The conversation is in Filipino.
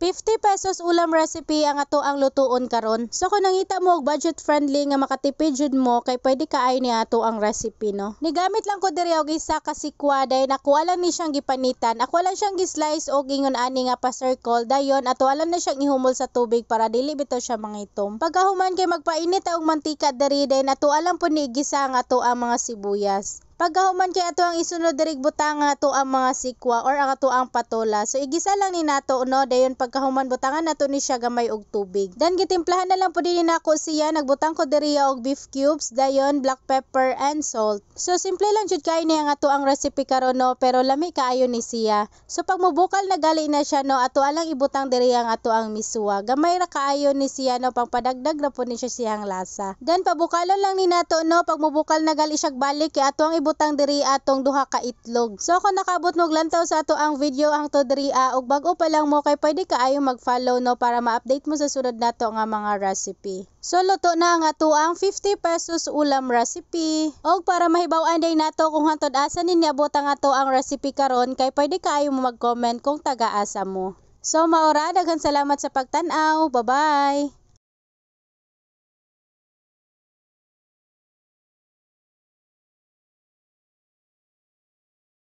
50 pesos ulam recipe ang ato ang lutuon karon. So kung nangita mo og budget friendly nga makatipid jud mo kay pwede kaay ni ato ang recipe no. Nigamit lang ko diri og isa ka sikwa dahil nakuha lang ni siyang gipanitan. Ako lang siyang gi-slice og gingon ani nga pa circle dayon ato alam na siyang ihumol sa tubig para dili bitaw siya mangitom. Pagkahuman kay magpainit og mantika diri dahil ato alam po ni gisa ang ato ang mga sibuyas. Pagkahuman kay ato ang isunod diri butang ato ang mga sikwa or ang ato ang patola. So igisa lang ni nato no dayon pagkahuman butangan nato ni siya gamay og tubig. Dan gitimplahan na lang pud ni nako siya nagbutang ko diri og beef cubes dayon black pepper and salt. So simple lang jud kay ni ang ato ang recipe karon no pero lami kaayo ni siya. So pag mubukal na gali na siya no ato alang ibutang diri ang ato ang misuwa. Gamay ra kaayo ni siya no pangpadagdag ra pud ni siya siyang lasa. Dan pabukalon lang ni nato no pag mubukal na gali siya balik kay ato ang butang diri atong duha ka itlog. So kung nakabot nog lantaw sa ato ang video ang to diri ah, ug bag-o pa lang mo kay pwede kaayo mag-follow no para ma-update mo sa sunod nato nga mga recipe. So luto na ang ato ang 50 pesos ulam recipe. Og para mahibaw-an day nato kung hantod asa ninyo butang ato ang recipe karon kay pwede kaayo mo mag-comment kung taga-asa mo. So maura, daghan salamat sa pagtanaw. Bye-bye!